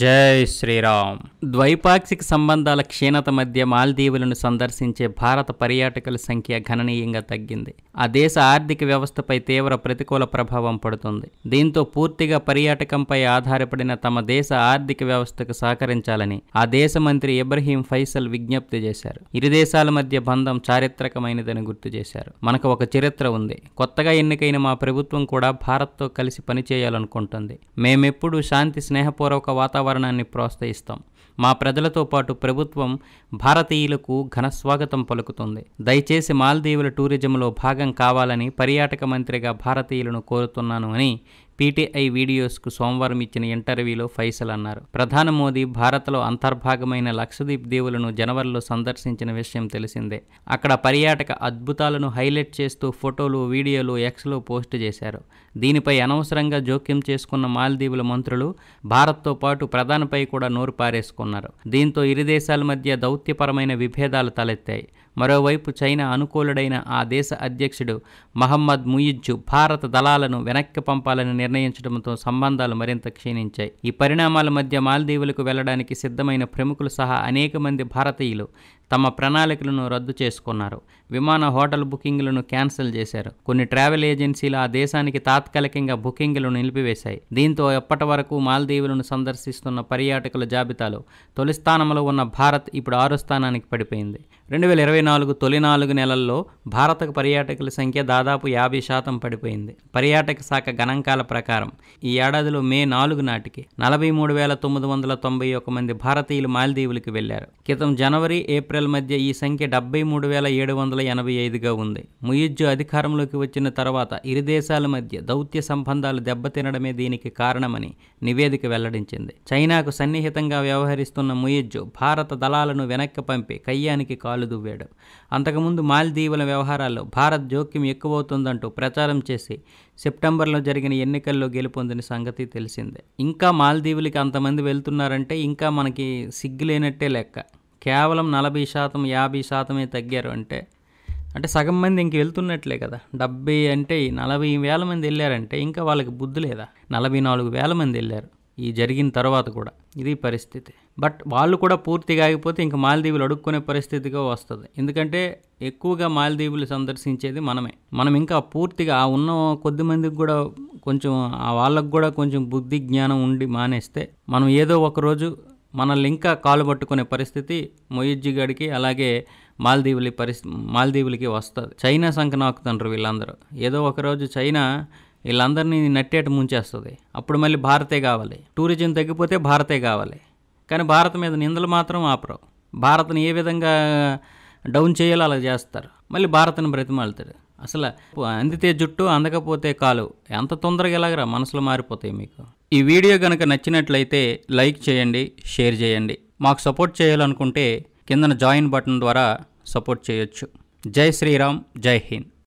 జై శ్రీరామ్ ద్వైపాక్షిక సంబంధాల క్షీణత మధ్య మాల్దీవులను సందర్శించే భారత పర్యాటకుల సంఖ్య గణనీయంగా తగ్గింది ఆ దేశ ఆర్థిక వ్యవస్థపై తీవ్ర ప్రతికూల ప్రభావం పడుతుంది దీంతో పూర్తిగా పర్యాటకంపై ఆధారపడిన తమ దేశ ఆర్థిక వ్యవస్థకు సహకరించాలని ఆ దేశ మంత్రి ఇబ్రహీం ఫైసల్ విజ్ఞప్తి చేశారు ఇరు దేశాల మధ్య బంధం చారిత్రకమైనదని గుర్తు చేశారు మనకు ఒక చరిత్ర ఉంది కొత్తగా ఎన్నికైన మా ప్రభుత్వం కూడా భారత్తో కలిసి పనిచేయాలనుకుంటుంది మేమెప్పుడు శాంతి స్నేహపూర్వక వాతావరణం వాతావరణాన్ని ప్రోత్సహిస్తాం మా ప్రజలతో పాటు ప్రభుత్వం భారతీయులకు ఘన స్వాగతం పలుకుతుంది దయచేసి మాల్దీవుల టూరిజంలో భాగం కావాలని పర్యాటక మంత్రిగా భారతీయులను కోరుతున్నాను అని పీటీఐ వీడియోస్కు సోమవారం ఇచ్చిన ఇంటర్వ్యూలో ఫైసల్ అన్నారు ప్రధాని మోదీ భారత్లో అంతర్భాగమైన లక్షదీప్ దేవులను జనవరిలో సందర్శించిన విషయం తెలిసిందే అక్కడ పర్యాటక అద్భుతాలను హైలైట్ చేస్తూ ఫోటోలు వీడియోలు ఎక్స్లో పోస్ట్ చేశారు దీనిపై అనవసరంగా జోక్యం చేసుకున్న మాల్దీవుల మంత్రులు భారత్తో పాటు ప్రధానిపై కూడా నోరు పారేసుకున్నారు దీంతో ఇరు దేశాల మధ్య దౌత్యపరమైన విభేదాలు తలెత్తాయి మరోవైపు చైనా అనుకూలుడైన ఆ దేశ అధ్యక్షుడు మహమ్మద్ ముయిజ్జు భారత దళాలను వెనక్కి పంపాలని నిర్ణయించడంతో సంబంధాలు మరింత క్షీణించాయి ఈ పరిణామాల మధ్య మాల్దీవులకు వెళ్లడానికి సిద్ధమైన ప్రముఖులు సహా అనేక మంది భారతీయులు తమ ప్రణాళికలను రద్దు చేసుకున్నారు విమాన హోటల్ బుకింగ్లను క్యాన్సిల్ చేశారు కొన్ని ట్రావెల్ ఏజెన్సీలు ఆ దేశానికి తాత్కాలికంగా బుకింగ్లు నిలిపివేశాయి దీంతో ఎప్పటి వరకు మాల్దీవులను సందర్శిస్తున్న పర్యాటకుల జాబితాలో తొలి స్థానంలో ఉన్న భారత్ ఇప్పుడు ఆరు స్థానానికి పడిపోయింది రెండు వేల ఇరవై నాలుగు తొలి నాలుగు నెలల్లో భారతకు పర్యాటకుల సంఖ్య దాదాపు యాభై శాతం పడిపోయింది పర్యాటక శాఖ గణాంకాల ప్రకారం ఈ ఏడాదిలో మే నాలుగు నాటికి నలభై మూడు వేల తొమ్మిది వందల తొంభై ఒక మంది భారతీయులు మాల్దీవులకు వెళ్లారు క్రితం జనవరి ఏప్రిల్ ఏప్రిల్ మధ్య ఈ సంఖ్య డెబ్బై మూడు వేల ఏడు వందల ఎనభై ఐదుగా ఉంది ముయిజ్జు అధికారంలోకి వచ్చిన తర్వాత ఇరు దేశాల మధ్య దౌత్య సంబంధాలు దెబ్బతినడమే దీనికి కారణమని నివేదిక వెల్లడించింది చైనాకు సన్నిహితంగా వ్యవహరిస్తున్న ముయిజ్జు భారత దళాలను వెనక్కి పంపి కయ్యానికి కాలు దువ్వాడు అంతకుముందు మాల్దీవుల వ్యవహారాల్లో భారత్ జోక్యం ఎక్కువవుతుందంటూ ప్రచారం చేసి సెప్టెంబర్లో జరిగిన ఎన్నికల్లో గెలుపొందిన సంగతి తెలిసిందే ఇంకా మాల్దీవులకి అంతమంది వెళ్తున్నారంటే ఇంకా మనకి సిగ్గులేనట్టే లెక్క కేవలం నలభై శాతం యాభై శాతమే తగ్గారు అంటే అంటే సగం మంది ఇంక వెళ్తున్నట్లే కదా డెబ్బై అంటే నలభై వేల మంది వెళ్ళారంటే ఇంకా వాళ్ళకి బుద్ధి లేదా నలభై నాలుగు వేల మంది వెళ్ళారు ఈ జరిగిన తర్వాత కూడా ఇది పరిస్థితి బట్ వాళ్ళు కూడా పూర్తిగా ఆగిపోతే ఇంకా మాలదీవులు అడుక్కునే పరిస్థితిగా వస్తుంది ఎందుకంటే ఎక్కువగా మాలదీవులు సందర్శించేది మనమే మనం ఇంకా పూర్తిగా ఆ ఉన్న కొద్ది మందికి కూడా కొంచెం ఆ వాళ్ళకు కూడా కొంచెం బుద్ధి జ్ఞానం ఉండి మానేస్తే మనం ఏదో ఒకరోజు మనల్ని ఇంకా కాలు పట్టుకునే పరిస్థితి గడికి అలాగే మాల్దీవుల పరిస్థితి మాల్దీవులకి వస్తుంది చైనా సంఖ నాకుతుంటారు వీళ్ళందరూ ఏదో ఒకరోజు చైనా వీళ్ళందరినీ నెట్టేట ముంచేస్తుంది అప్పుడు మళ్ళీ భారతే కావాలి టూరిజం తగ్గిపోతే భారతే కావాలి కానీ భారత్ మీద నిందలు మాత్రం ఆపరు భారత్ని ఏ విధంగా డౌన్ చేయాలో అలా చేస్తారు మళ్ళీ భారత్ని బ్రతిమాలుతాడు అసలు అందితే జుట్టు అందకపోతే కాలు ఎంత తొందరగా ఎలాగరా మనసులో మారిపోతాయి మీకు ఈ వీడియో కనుక నచ్చినట్లయితే లైక్ చేయండి షేర్ చేయండి మాకు సపోర్ట్ చేయాలనుకుంటే కిందన జాయిన్ బటన్ ద్వారా సపోర్ట్ చేయొచ్చు జై శ్రీరామ్ జై హింద్